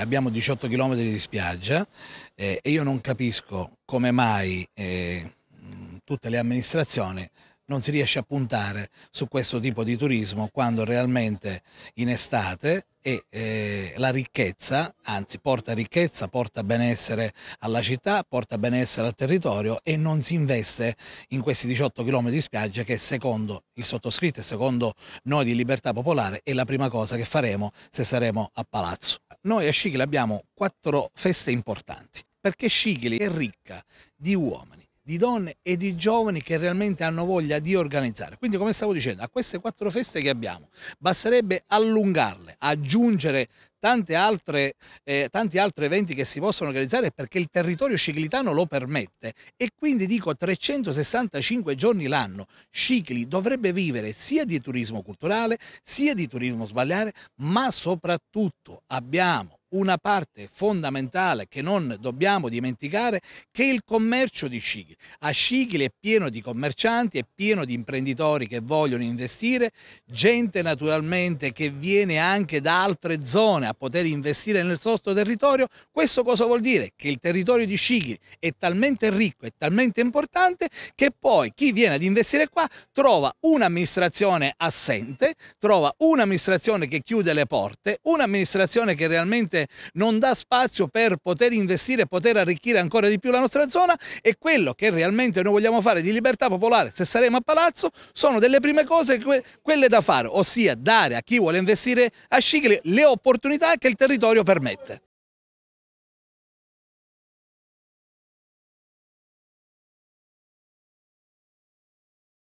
abbiamo 18 km di spiaggia eh, e io non capisco come mai eh, tutte le amministrazioni non si riesce a puntare su questo tipo di turismo quando realmente in estate e eh, la ricchezza, anzi porta ricchezza, porta benessere alla città, porta benessere al territorio e non si investe in questi 18 km di spiaggia che secondo il sottoscritto e secondo noi di Libertà Popolare è la prima cosa che faremo se saremo a Palazzo. Noi a Scicli abbiamo quattro feste importanti perché Scicli è ricca di uomini di donne e di giovani che realmente hanno voglia di organizzare. Quindi come stavo dicendo, a queste quattro feste che abbiamo basterebbe allungarle, aggiungere tante altre, eh, tanti altri eventi che si possono organizzare perché il territorio ciclitano lo permette e quindi dico 365 giorni l'anno Cicli dovrebbe vivere sia di turismo culturale sia di turismo sbagliare ma soprattutto abbiamo una parte fondamentale che non dobbiamo dimenticare che è il commercio di Scicli. A Scicli è pieno di commercianti, è pieno di imprenditori che vogliono investire, gente naturalmente che viene anche da altre zone a poter investire nel nostro territorio. Questo cosa vuol dire? Che il territorio di Scicli è talmente ricco, è talmente importante che poi chi viene ad investire qua trova un'amministrazione assente, trova un'amministrazione che chiude le porte, un'amministrazione che realmente non dà spazio per poter investire, poter arricchire ancora di più la nostra zona e quello che realmente noi vogliamo fare di libertà popolare, se saremo a Palazzo, sono delle prime cose que quelle da fare, ossia dare a chi vuole investire a Scicli le opportunità che il territorio permette.